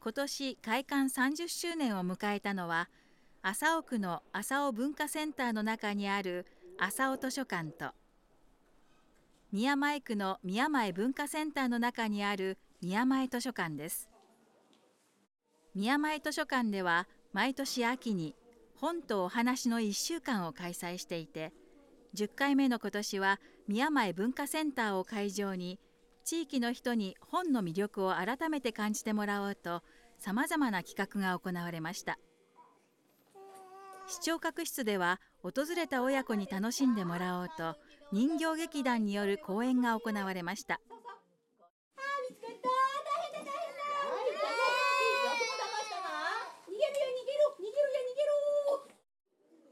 今年開館30周年を迎えたのは麻生区の麻生文化センターの中にある麻生図書館と宮前区の宮前文化センターの中にある宮前図書館です宮前図書館では毎年秋に本とお話の1週間を開催していて10回目の今年は宮前文化センターを会場に地域の人に本の魅力を改めて感じてもらおうとさまざまな企画が行われました視聴覚室では訪れた親子に楽しんでもらおうと人形劇団による講演が行われました。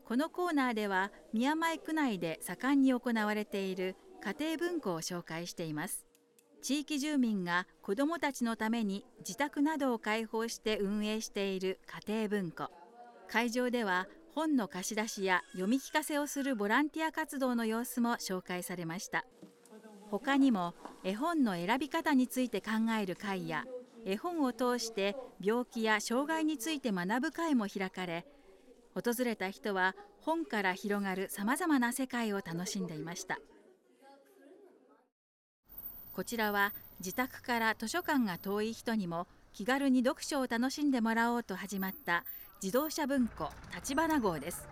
このコーナーでは宮前区内で盛んに行われている家庭文庫を紹介しています地域住民が子どもたちのために自宅などを開放して運営している家庭文庫会場では本の貸し出しや読み聞かせをするボランティア活動の様子も紹介されました他にも絵本の選び方について考える会や絵本を通して病気や障害について学ぶ会も開かれ訪れた人は本から広がるさまざまな世界を楽しんでいましたこちらは自宅から図書館が遠い人にも気軽に読書を楽しんでもらおうと始まった自動車文庫橘号です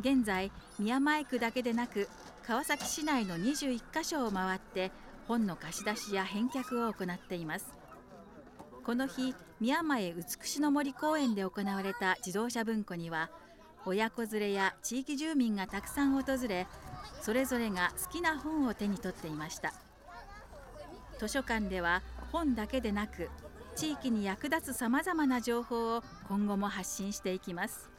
現在宮前区だけでなく川崎市内の21カ所を回って本の貸し出しや返却を行っていますこの日宮前美しの森公園で行われた自動車文庫には親子連れや地域住民がたくさん訪れそれぞれが好きな本を手に取っていました図書館では本だけでなく地域に役立つさまざまな情報を今後も発信していきます。